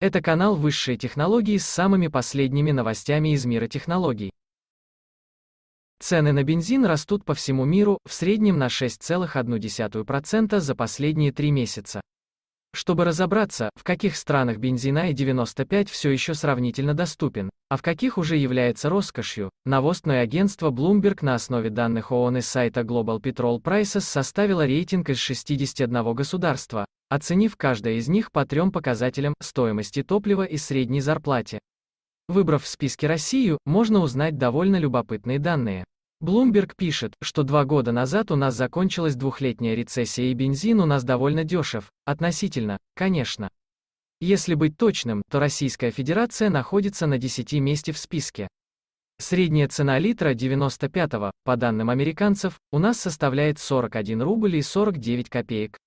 Это канал высшей технологии» с самыми последними новостями из мира технологий. Цены на бензин растут по всему миру, в среднем на 6,1% за последние три месяца. Чтобы разобраться, в каких странах бензина i95 все еще сравнительно доступен, а в каких уже является роскошью, новостное агентство Bloomberg на основе данных ООН и сайта Global Petrol Prices составило рейтинг из 61 государства, оценив каждое из них по трем показателям стоимости топлива и средней зарплате. Выбрав в списке Россию, можно узнать довольно любопытные данные. Bloomberg пишет, что два года назад у нас закончилась двухлетняя рецессия и бензин у нас довольно дешев, относительно, конечно. Если быть точным, то Российская Федерация находится на 10 месте в списке. Средняя цена литра 95-го, по данным американцев, у нас составляет 41 рубль и 49 копеек,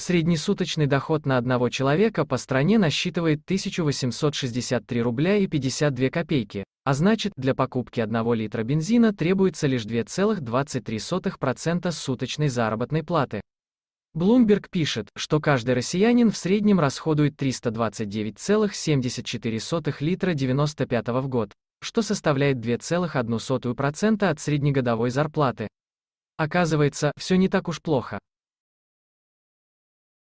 Среднесуточный доход на одного человека по стране насчитывает 1863 рубля и 52 копейки, а значит, для покупки одного литра бензина требуется лишь 2,23% суточной заработной платы. Bloomberg пишет, что каждый россиянин в среднем расходует 329,74 литра 95 в год, что составляет 2,1% от среднегодовой зарплаты. Оказывается, все не так уж плохо.